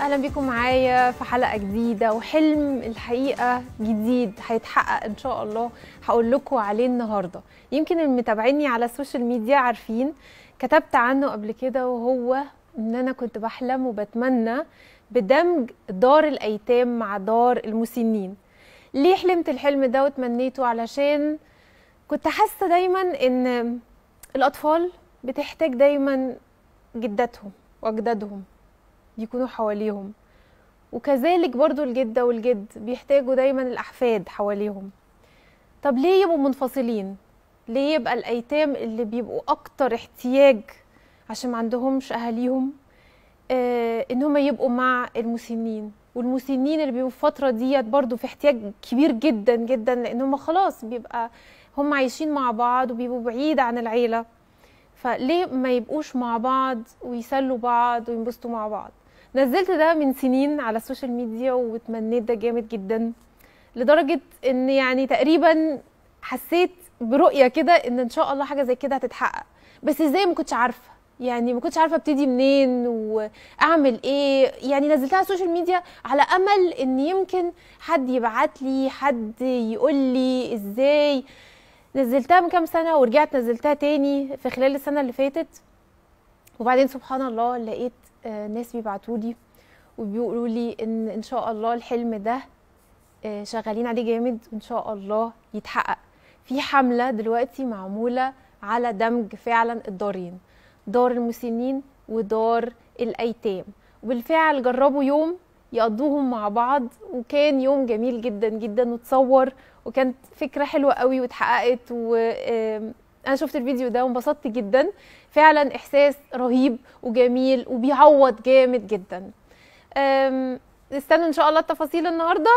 اهلا بيكم معايا في حلقه جديده وحلم الحقيقه جديد هيتحقق ان شاء الله هقول لكم عليه النهارده يمكن المتابعيني على السوشيال ميديا عارفين كتبت عنه قبل كده وهو ان انا كنت بحلم وبتمنى بدمج دار الايتام مع دار المسنين ليه حلمت الحلم ده وتمنيته علشان كنت حاسه دايما ان الاطفال بتحتاج دايما جدتهم واجدادهم يكونوا حواليهم وكذلك برضو الجدة والجد بيحتاجوا دايما الأحفاد حواليهم طب ليه يبقوا منفصلين ليه يبقى الأيتام اللي بيبقوا أكتر احتياج عشان ما عندهمش أهاليهم آه إن هما يبقوا مع المسنين والمسنين اللي بيبقوا الفترة ديت برضو في احتياج كبير جدا جدا لأن هما خلاص بيبقى هم عايشين مع بعض وبيبقوا بعيد عن العيلة فليه ما يبقوش مع بعض ويسلوا بعض وينبسطوا مع بعض نزلت ده من سنين على السوشيال ميديا واتمنيت ده جامد جدا لدرجه ان يعني تقريبا حسيت برؤيه كده ان ان شاء الله حاجه زي كده هتتحقق بس ازاي ما كنتش عارفه يعني ما كنتش عارفه ابتدي منين واعمل ايه يعني نزلتها على السوشيال ميديا على امل ان يمكن حد يبعت لي حد يقول لي ازاي نزلتها من كام سنه ورجعت نزلتها تاني في خلال السنه اللي فاتت وبعدين سبحان الله لقيت آه، ناس بيبعتوا لي وبيقولوا لي ان ان شاء الله الحلم ده آه، شغالين عليه جامد وان شاء الله يتحقق في حمله دلوقتي معموله على دمج فعلا الدارين دار المسنين ودار الايتام وبالفعل جربوا يوم يقضوهم مع بعض وكان يوم جميل جدا جدا وتصور وكانت فكره حلوه قوي واتحققت و انا شفت الفيديو ده وانبسطت جدا فعلا احساس رهيب وجميل وبيعوض جامد جدا استنوا ان شاء الله التفاصيل النهارده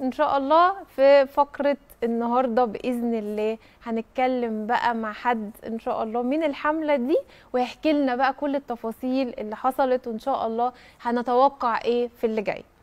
ان شاء الله في فقره النهارده باذن الله هنتكلم بقى مع حد ان شاء الله من الحمله دي ويحكي لنا بقى كل التفاصيل اللي حصلت وان شاء الله هنتوقع ايه في اللي جاي